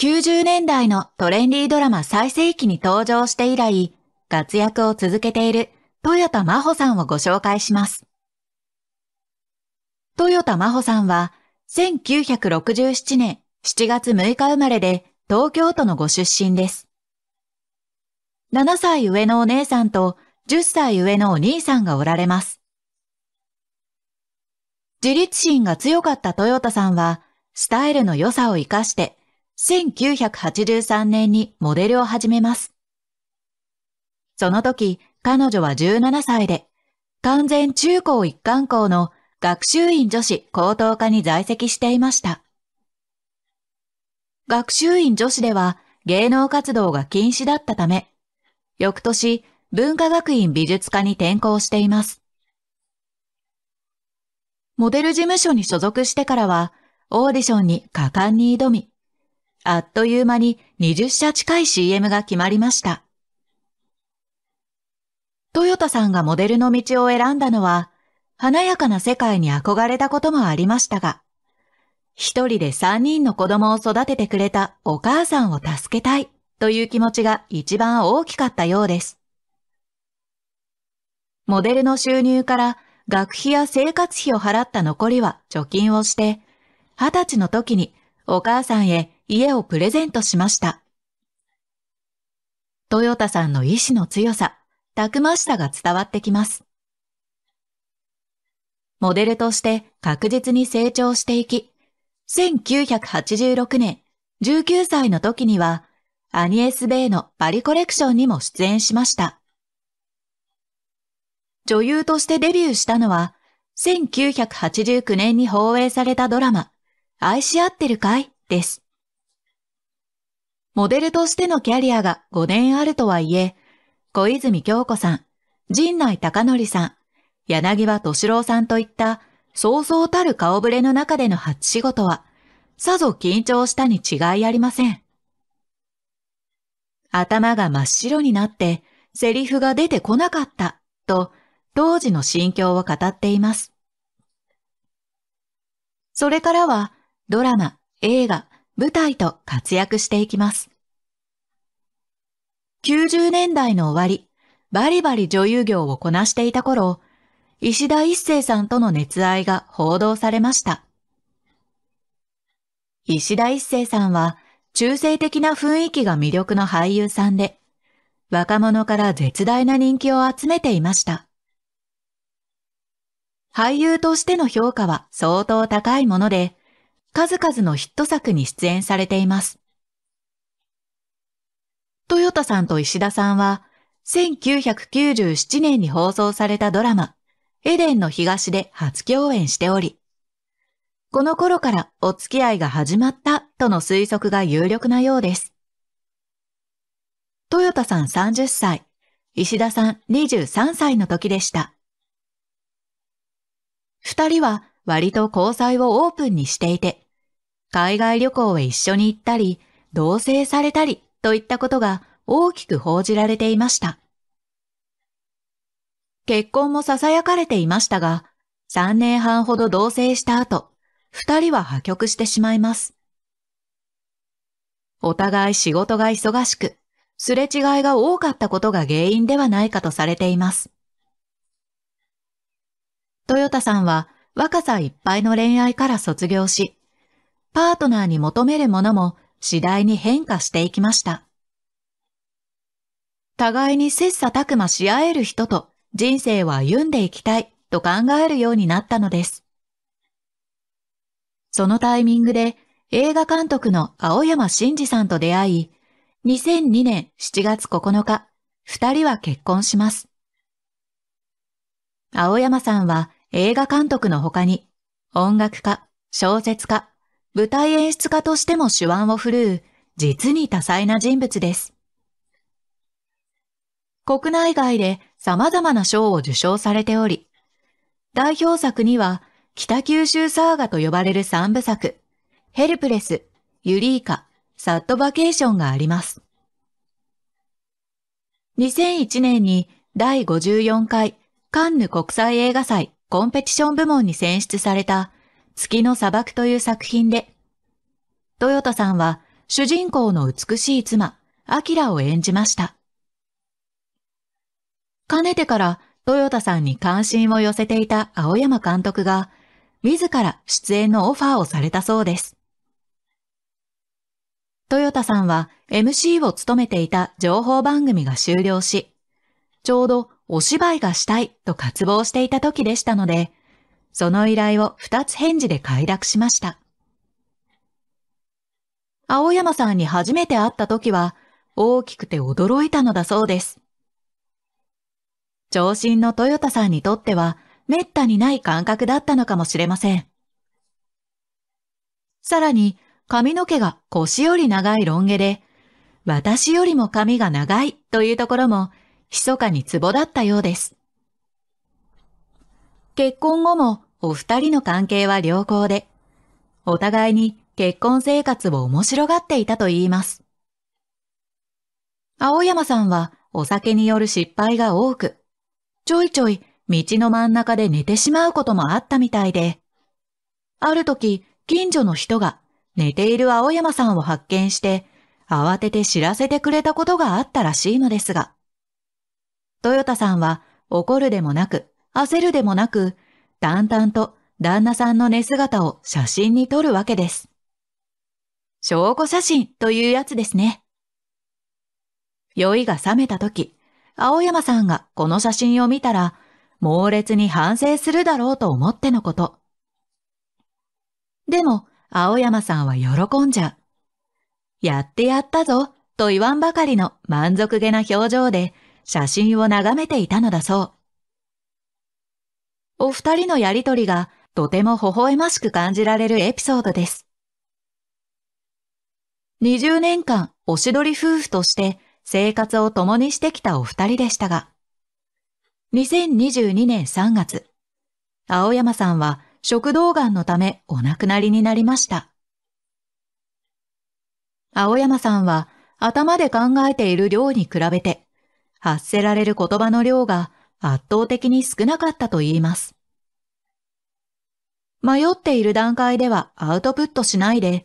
90年代のトレンディードラマ最盛期に登場して以来、活躍を続けている豊田真帆さんをご紹介します。豊田真帆さんは、1967年7月6日生まれで東京都のご出身です。7歳上のお姉さんと10歳上のお兄さんがおられます。自立心が強かった豊田さんは、スタイルの良さを活かして1983年にモデルを始めます。その時、彼女は17歳で、完全中高一貫校の学習院女子高等科に在籍していました。学習院女子では芸能活動が禁止だったため、翌年、文化学院美術科に転校しています。モデル事務所に所属してからは、オーディションに果敢に挑み、あっという間に20社近い CM が決まりました。トヨタさんがモデルの道を選んだのは、華やかな世界に憧れたこともありましたが、一人で三人の子供を育ててくれたお母さんを助けたいという気持ちが一番大きかったようです。モデルの収入から学費や生活費を払った残りは貯金をして、二十歳の時にお母さんへ家をプレゼントしました。トヨタさんの意志の強さ、たくましさが伝わってきます。モデルとして確実に成長していき、1986年、19歳の時には、アニエス・ベイのパリコレクションにも出演しました。女優としてデビューしたのは、1989年に放映されたドラマ、愛し合ってるかいです。モデルとしてのキャリアが5年あるとはいえ、小泉京子さん、陣内隆則さん、柳葉敏郎さんといったそうそうたる顔ぶれの中での初仕事は、さぞ緊張したに違いありません。頭が真っ白になってセリフが出てこなかったと当時の心境を語っています。それからはドラマ、映画、舞台と活躍していきます。90年代の終わり、バリバリ女優業をこなしていた頃、石田一生さんとの熱愛が報道されました。石田一生さんは中性的な雰囲気が魅力の俳優さんで、若者から絶大な人気を集めていました。俳優としての評価は相当高いもので、数々のヒット作に出演されています。豊田さんと石田さんは、1997年に放送されたドラマ、エデンの東で初共演しており、この頃からお付き合いが始まったとの推測が有力なようです。豊田さん30歳、石田さん23歳の時でした。二人は割と交際をオープンにしていて、海外旅行へ一緒に行ったり、同棲されたりといったことが大きく報じられていました。結婚も囁かれていましたが、3年半ほど同棲した後、二人は破局してしまいます。お互い仕事が忙しく、すれ違いが多かったことが原因ではないかとされています。豊田さんは若さいっぱいの恋愛から卒業し、パートナーに求めるものも次第に変化していきました。互いに切磋琢磨し合える人と人生を歩んでいきたいと考えるようになったのです。そのタイミングで映画監督の青山真治さんと出会い、2002年7月9日、二人は結婚します。青山さんは映画監督の他に音楽家、小説家、舞台演出家としても手腕を振るう、実に多彩な人物です。国内外で様々な賞を受賞されており、代表作には、北九州サーガと呼ばれる三部作、ヘルプレス、ユリーカ、サットバケーションがあります。2001年に第54回カンヌ国際映画祭コンペティション部門に選出された月の砂漠という作品で、豊田さんは主人公の美しい妻、アキラを演じました。かねてから豊田さんに関心を寄せていた青山監督が、自ら出演のオファーをされたそうです。豊田さんは MC を務めていた情報番組が終了し、ちょうどお芝居がしたいと渇望していた時でしたので、その依頼を二つ返事で快諾しました。青山さんに初めて会った時は、大きくて驚いたのだそうです。長身の豊田さんにとっては、滅多にない感覚だったのかもしれません。さらに、髪の毛が腰より長いロン毛で、私よりも髪が長いというところも、密かにツボだったようです。結婚後もお二人の関係は良好で、お互いに結婚生活を面白がっていたと言います。青山さんはお酒による失敗が多く、ちょいちょい道の真ん中で寝てしまうこともあったみたいで、ある時近所の人が寝ている青山さんを発見して慌てて知らせてくれたことがあったらしいのですが、豊田さんは怒るでもなく焦るでもなく、淡々と旦那さんの寝姿を写真に撮るわけです。証拠写真というやつですね。酔いが覚めた時、青山さんがこの写真を見たら、猛烈に反省するだろうと思ってのこと。でも、青山さんは喜んじゃう。やってやったぞと言わんばかりの満足げな表情で写真を眺めていたのだそう。お二人のやりとりがとても微笑ましく感じられるエピソードです。20年間、おしどり夫婦として生活を共にしてきたお二人でしたが、2022年3月、青山さんは食道がんのためお亡くなりになりました。青山さんは頭で考えている量に比べて、発せられる言葉の量が圧倒的に少なかったと言います。迷っている段階ではアウトプットしないで、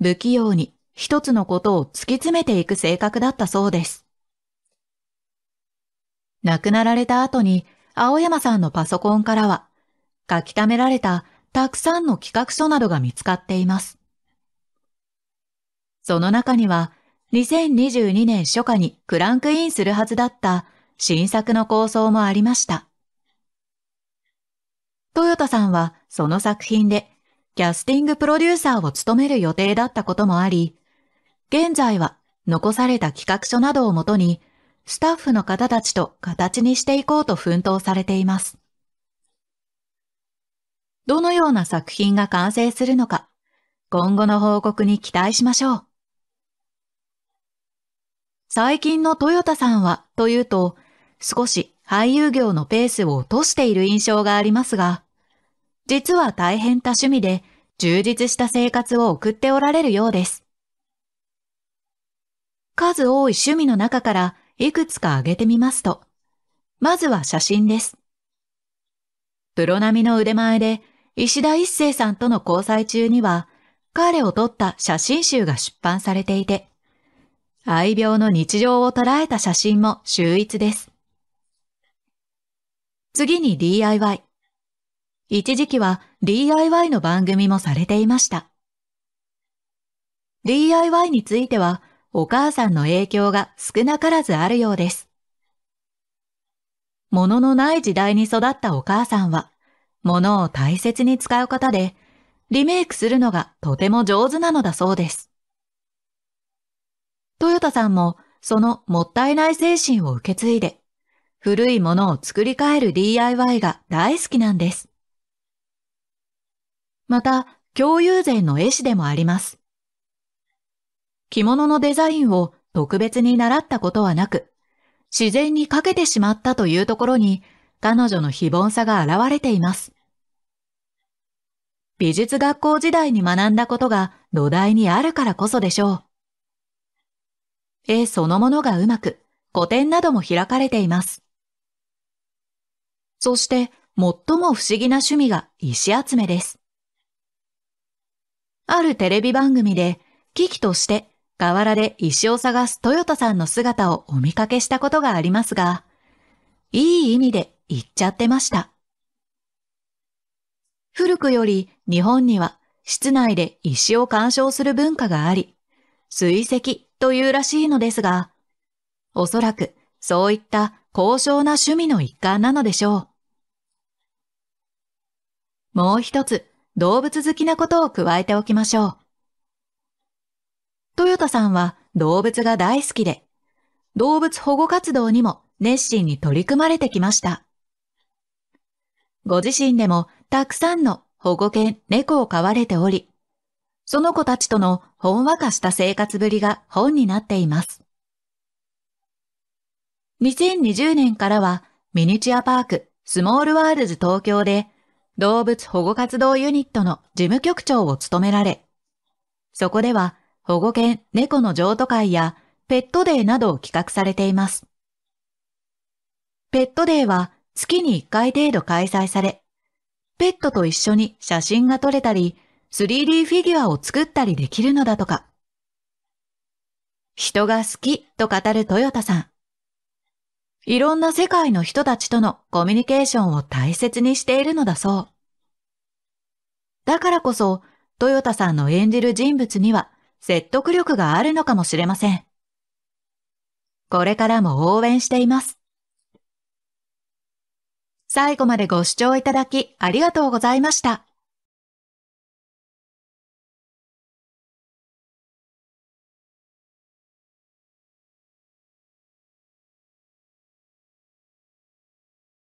不器用に一つのことを突き詰めていく性格だったそうです。亡くなられた後に、青山さんのパソコンからは、書き溜められたたくさんの企画書などが見つかっています。その中には、2022年初夏にクランクインするはずだった新作の構想もありました。トヨタさんはその作品でキャスティングプロデューサーを務める予定だったこともあり、現在は残された企画書などをもとに、スタッフの方たちと形にしていこうと奮闘されています。どのような作品が完成するのか、今後の報告に期待しましょう。最近のトヨタさんはというと、少し俳優業のペースを落としている印象がありますが、実は大変多趣味で充実した生活を送っておられるようです。数多い趣味の中からいくつか挙げてみますと、まずは写真です。プロ並みの腕前で石田一生さんとの交際中には彼を撮った写真集が出版されていて、愛病の日常を捉えた写真も秀逸です。次に DIY。一時期は DIY の番組もされていました。DIY についてはお母さんの影響が少なからずあるようです。物のない時代に育ったお母さんは、物を大切に使う方で、リメイクするのがとても上手なのだそうです。トヨタさんもそのもったいない精神を受け継いで、古いものを作り変える DIY が大好きなんです。また、共有税の絵師でもあります。着物のデザインを特別に習ったことはなく、自然にかけてしまったというところに、彼女の非凡さが現れています。美術学校時代に学んだことが土台にあるからこそでしょう。絵そのものがうまく、古典なども開かれています。そして最も不思議な趣味が石集めです。あるテレビ番組で、危機として河原で石を探す豊田さんの姿をお見かけしたことがありますが、いい意味で言っちゃってました。古くより日本には室内で石を鑑賞する文化があり、水石というらしいのですが、おそらくそういった高尚な趣味の一環なのでしょう。もう一つ動物好きなことを加えておきましょう。トヨタさんは動物が大好きで、動物保護活動にも熱心に取り組まれてきました。ご自身でもたくさんの保護犬、猫を飼われており、その子たちとのほんわかした生活ぶりが本になっています。2020年からはミニチュアパークスモールワールズ東京で動物保護活動ユニットの事務局長を務められ、そこでは保護犬猫の譲渡会やペットデーなどを企画されています。ペットデーは月に1回程度開催され、ペットと一緒に写真が撮れたり、3D フィギュアを作ったりできるのだとか。人が好きと語るトヨタさん。いろんな世界の人たちとのコミュニケーションを大切にしているのだそう。だからこそ、豊田さんの演じる人物には説得力があるのかもしれません。これからも応援しています。最後までご視聴いただきありがとうございました。